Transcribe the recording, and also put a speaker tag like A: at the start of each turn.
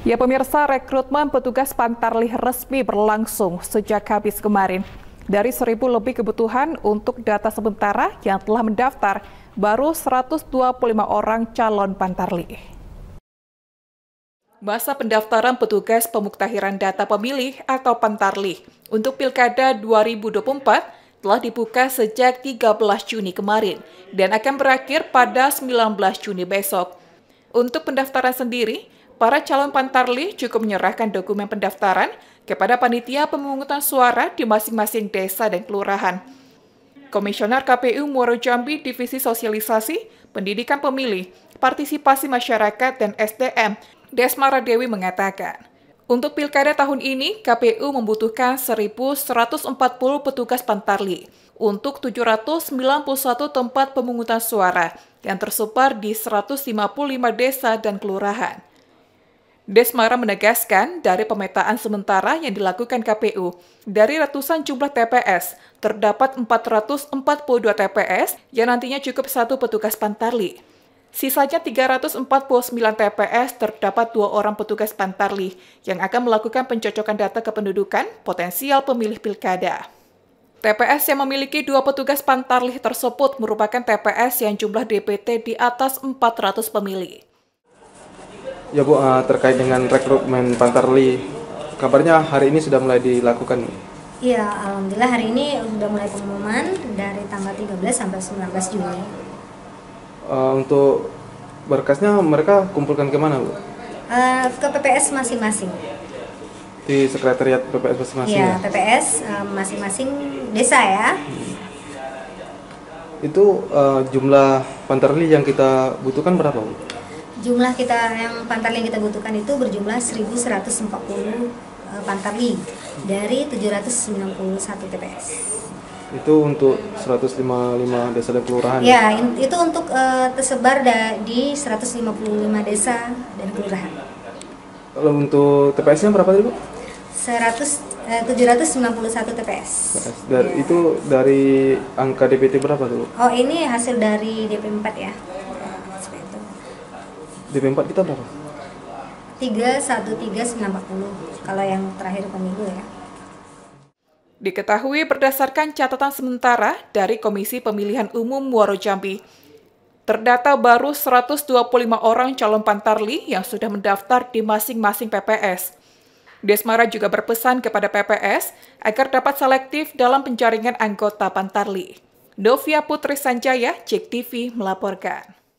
A: Ya pemirsa, rekrutmen petugas Pantarlih resmi berlangsung sejak habis kemarin. Dari seribu lebih kebutuhan untuk data sementara yang telah mendaftar, baru 125 orang calon Pantarlih. Masa pendaftaran petugas pemuktahiran data pemilih atau Pantarlih untuk Pilkada 2024 telah dibuka sejak 13 Juni kemarin dan akan berakhir pada 19 Juni besok. Untuk pendaftaran sendiri, para calon pantarli cukup menyerahkan dokumen pendaftaran kepada panitia pemungutan suara di masing-masing desa dan kelurahan. Komisioner KPU Muaro Jambi Divisi Sosialisasi, Pendidikan Pemilih, Partisipasi Masyarakat, dan SDM, Desmara Dewi mengatakan, untuk pilkada tahun ini, KPU membutuhkan 1.140 petugas pantarli untuk 791 tempat pemungutan suara yang tersebar di 155 desa dan kelurahan. Desmara menegaskan dari pemetaan sementara yang dilakukan KPU, dari ratusan jumlah TPS, terdapat 442 TPS yang nantinya cukup satu petugas pantarli. Sisanya 349 TPS terdapat dua orang petugas pantarli yang akan melakukan pencocokan data kependudukan potensial pemilih pilkada. TPS yang memiliki dua petugas pantarlih tersebut merupakan TPS yang jumlah DPT di atas 400 pemilih.
B: Ya Bu, uh, terkait dengan rekrutmen Pantarli, kabarnya hari ini sudah mulai dilakukan.
A: Iya,
C: alhamdulillah hari ini sudah mulai pengumuman dari tanggal 13 sampai 19 Juni.
B: Uh, untuk berkasnya mereka kumpulkan eh, ke mana Bu? Uh,
C: ke PPS masing-masing.
B: Di sekretariat PPS masing-masing. Iya, ya?
C: PPS masing-masing uh, desa ya. Hmm.
B: Itu uh, jumlah Pantarli yang kita butuhkan berapa Bu?
C: jumlah kita yang pantarli yang kita butuhkan itu berjumlah 1140 eh, pantarli dari 791 TPS.
B: Itu untuk 155 desa dan kelurahan. Ya,
C: itu untuk uh, tersebar da, di 155 desa dan kelurahan.
B: Kalau untuk TPS-nya berapa tadi, Bu?
C: 100 eh, 791 TPS.
B: Dari ya. itu dari angka DPT berapa tuh?
C: Oh, ini hasil dari DP4 ya
B: dp 4 kita berapa?
A: 313940 kalau yang terakhir pemilu ya. Diketahui berdasarkan catatan sementara dari Komisi Pemilihan Umum Muaro Jambi, terdata baru 125 orang calon pantarli yang sudah mendaftar di masing-masing PPS. Desmara juga berpesan kepada PPS agar dapat selektif dalam penjaringan anggota pantarli. Novia Putri Sanjaya, JEK TV melaporkan.